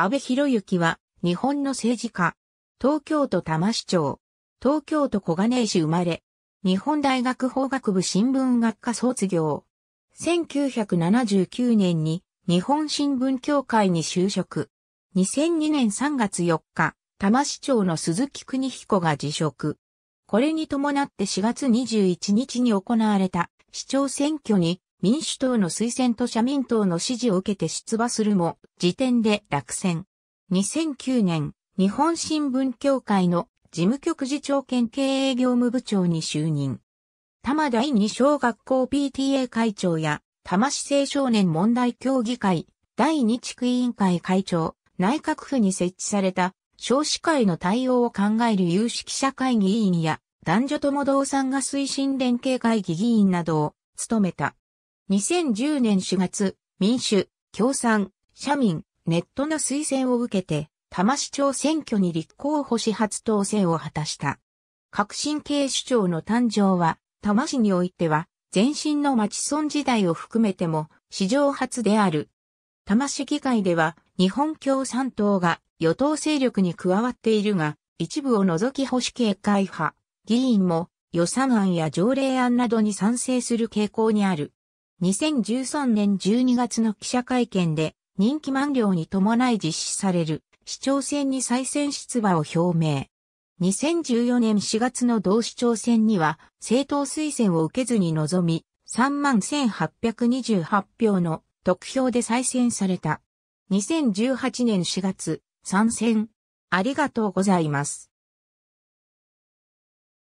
安倍博之は、日本の政治家。東京都多摩市長。東京都小金井市生まれ。日本大学法学部新聞学科卒業。1979年に日本新聞協会に就職。2002年3月4日、多摩市長の鈴木邦彦が辞職。これに伴って4月21日に行われた市長選挙に民主党の推薦と社民党の支持を受けて出馬するも、時点で落選。2009年、日本新聞協会の事務局次長兼経営業務部長に就任。多摩第二小学校 PTA 会長や、多摩市青少年問題協議会、第二地区委員会会長、内閣府に設置された少子会の対応を考える有識者会議委員や男女共同参が推進連携会議議員などを務めた。2010年4月、民主、共産、社民、ネットの推薦を受けて、多摩市長選挙に立候補し初当選を果たした。革新系首長の誕生は、多摩市においては、前身の町村時代を含めても、史上初である。多摩市議会では、日本共産党が与党勢力に加わっているが、一部を除き保守系会派、議員も予算案や条例案などに賛成する傾向にある。2013年12月の記者会見で、任期満了に伴い実施される市長選に再選出馬を表明。2014年4月の同市長選には政党推薦を受けずに臨み、31,828票の得票で再選された。2018年4月、参戦。ありがとうございます。